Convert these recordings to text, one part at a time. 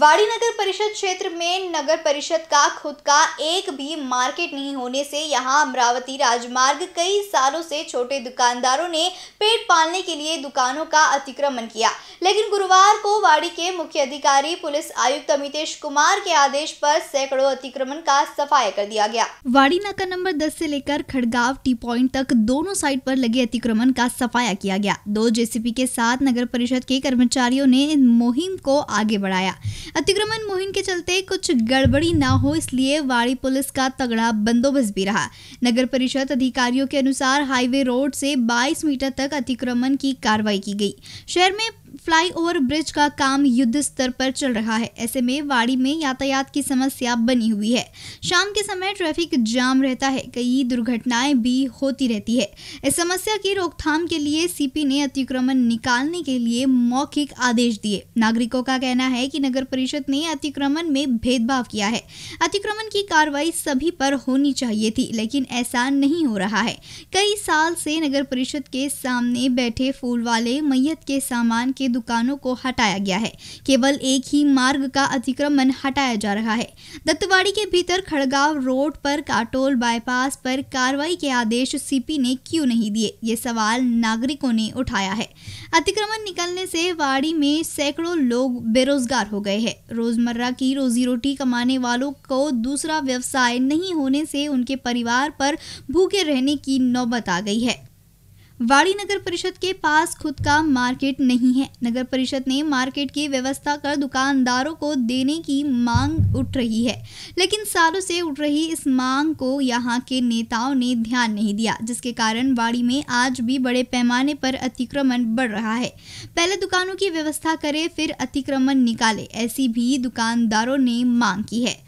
वाड़ी नगर परिषद क्षेत्र में नगर परिषद का खुद का एक भी मार्केट नहीं होने से यहां अमरावती राजमार्ग कई सालों से छोटे दुकानदारों ने पेट पालने के लिए दुकानों का अतिक्रमण किया लेकिन गुरुवार को वाड़ी के मुख्य अधिकारी पुलिस आयुक्त अमितेश कुमार के आदेश पर सैकड़ों अतिक्रमण का सफाया कर दिया गया वाड़ी नाका नंबर दस ऐसी लेकर खड़गाव टी प्वाइंट तक दोनों साइड आरोप लगे अतिक्रमण का सफाया किया गया दो जेसीबी के साथ नगर परिषद के कर्मचारियों ने इन मुहिम को आगे बढ़ाया अतिक्रमण मुहिम के चलते कुछ गड़बड़ी ना हो इसलिए वाड़ी पुलिस का तगड़ा बंदोबस्त भी रहा नगर परिषद अधिकारियों के अनुसार हाईवे रोड से 22 मीटर तक अतिक्रमण की कार्रवाई की गई शहर में फ्लाईओवर ब्रिज का काम युद्ध स्तर पर चल रहा है ऐसे में वाड़ी में यातायात की समस्या बनी हुई है शाम के समय ट्रैफिक जाम रहता है कई दुर्घटनाएं भी होती रहती है इस समस्या की रोकथाम के लिए सीपी ने अतिक्रमण निकालने के लिए मौखिक आदेश दिए नागरिकों का कहना है कि नगर परिषद ने अतिक्रमण में भेदभाव किया है अतिक्रमण की कार्रवाई सभी पर होनी चाहिए थी लेकिन ऐसा नहीं हो रहा है कई साल से नगर परिषद के सामने बैठे फूल वाले मैयत के सामान की दुकानों को हटाया गया है केवल एक ही मार्ग का अतिक्रमण हटाया जा रहा है दत्तवाड़ी के भीतर खड़गांव रोड पर काटोल बाईपास पर कार्रवाई के आदेश सीपी ने क्यों नहीं दिए ये सवाल नागरिकों ने उठाया है अतिक्रमण निकलने से वाड़ी में सैकड़ों लोग बेरोजगार हो गए हैं रोजमर्रा की रोजी रोटी कमाने वालों को दूसरा व्यवसाय नहीं होने से उनके परिवार पर भूखे रहने की नौबत आ गई है वाड़ी नगर परिषद के पास खुद का मार्केट नहीं है नगर परिषद ने मार्केट की व्यवस्था कर दुकानदारों को देने की मांग उठ रही है लेकिन सालों से उठ रही इस मांग को यहाँ के नेताओं ने ध्यान नहीं दिया जिसके कारण वाड़ी में आज भी बड़े पैमाने पर अतिक्रमण बढ़ रहा है पहले दुकानों की व्यवस्था करे फिर अतिक्रमण निकाले ऐसी भी दुकानदारों ने मांग की है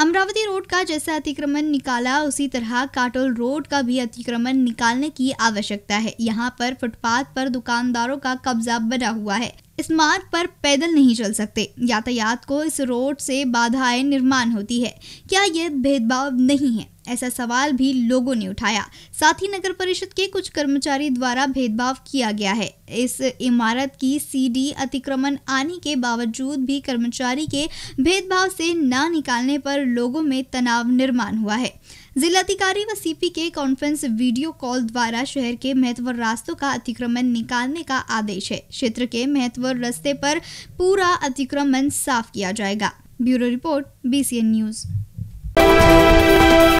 अमरावती रोड का जैसा अतिक्रमण निकाला उसी तरह काटोल रोड का भी अतिक्रमण निकालने की आवश्यकता है यहाँ पर फुटपाथ पर दुकानदारों का कब्जा बना हुआ है इस मार्ग पर पैदल नहीं चल सकते यातायात को इस रोड से बाधाएं निर्माण होती है क्या यह भेदभाव नहीं है ऐसा सवाल भी लोगों ने उठाया साथ ही नगर परिषद के कुछ कर्मचारी द्वारा भेदभाव किया गया है इस इमारत की सीडी अतिक्रमण आने के बावजूद भी कर्मचारी के भेदभाव से ना निकालने पर लोगों में तनाव निर्माण हुआ है जिलाधिकारी व सीपी के कॉन्फ्रेंस वीडियो कॉल द्वारा शहर के महत्व रास्तों का अतिक्रमण निकालने का आदेश है क्षेत्र के महत्व रस्ते पर पूरा अतिक्रमण साफ किया जाएगा ब्यूरो रिपोर्ट बीसीएन न्यूज़